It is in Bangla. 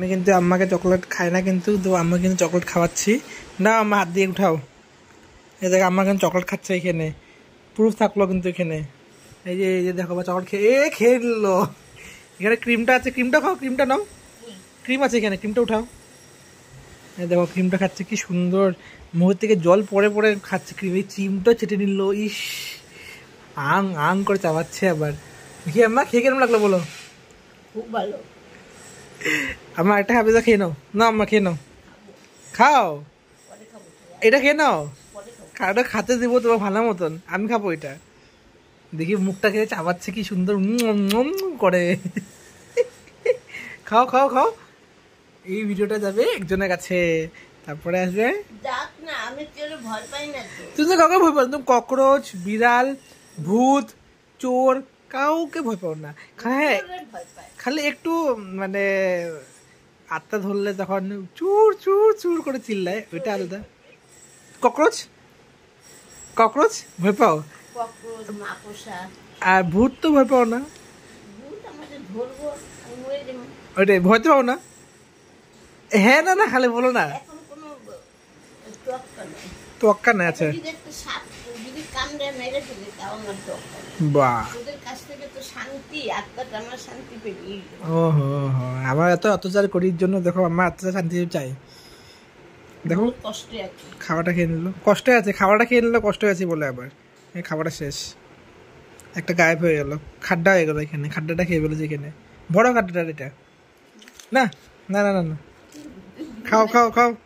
আমি কিন্তু আম্মাকে চকলেট খাই না কিন্তু তো আম্মা কিন্তু চকলেট খাওয়াচ্ছি না আম্মা হাত দিয়ে উঠাও এই দেখো আম্মা কিন্তু চকলেট খাচ্ছে এখানে প্রুফ থাকলো কিন্তু এখানে এই যে এই যে দেখো বা চকলেট খেয়ে এ খেয়ে নিল এখানে ক্রিমটা আছে ক্রিমটা খাও ক্রিমটা নাও ক্রিম আছে এখানে ক্রিমটা উঠাও এই দেখো ক্রিমটা খাচ্ছে কি সুন্দর মুহূর্ত থেকে জল পরে পরে খাচ্ছে ক্রিম এই চিমটা চেটে নিল ইস আং আং করে চাবাচ্ছে আবার দেখি আম্মা খেয়ে কেমন লাগলো বলো খুব ভালো আমার একটা হাফিজা খেয়ে নাও না আমার খেয়ে নাও খাও এটা খেয়ে নাও কারোটা খাতে দেবো তোমার ভালো মতন আমি খাবো এটা দেখি মুখটা খেয়ে চাবাচ্ছে কি সুন্দর করে খাও খাও খাও এই ভিডিওটা যাবে একজনের কাছে তারপরে আসবে তুমি কাউকে ভয় পাই তুমি ককরোচ বিড়াল ভূত চোর কাউকে ভয় পাও না হ্যাঁ খালি একটু মানে আত্মা ধরলে যখন চুর চুর চুর করে চিল্লায় ওইটা আলাদা ককরোচ ককরোচ ভয় পাও আর ভূত তো ভয় পাও না ওইটাই ভয় তো পাও না হ্যাঁ না না খালি বলো না তোয়াক্কা না আছে বা শান্তি আত্মাটা আমার শান্তি এত অত্যাচার করির জন্য দেখো আমার আত্মাটা শান্তি চাই দেখো কষ্টে আছে খাওয়াটা খেয়ে নিল কষ্টে আছে খাবারটা খেয়ে নিল কষ্ট আছে বলে আবার এই খাবারটা শেষ একটা গায়েব হয়ে গেল খাড্ডা হয়ে গেল এখানে খাড্ডাটা খেয়ে ফেলেছে এখানে বড় খাড্ডাটা এটা না না না না খাও খাও খাও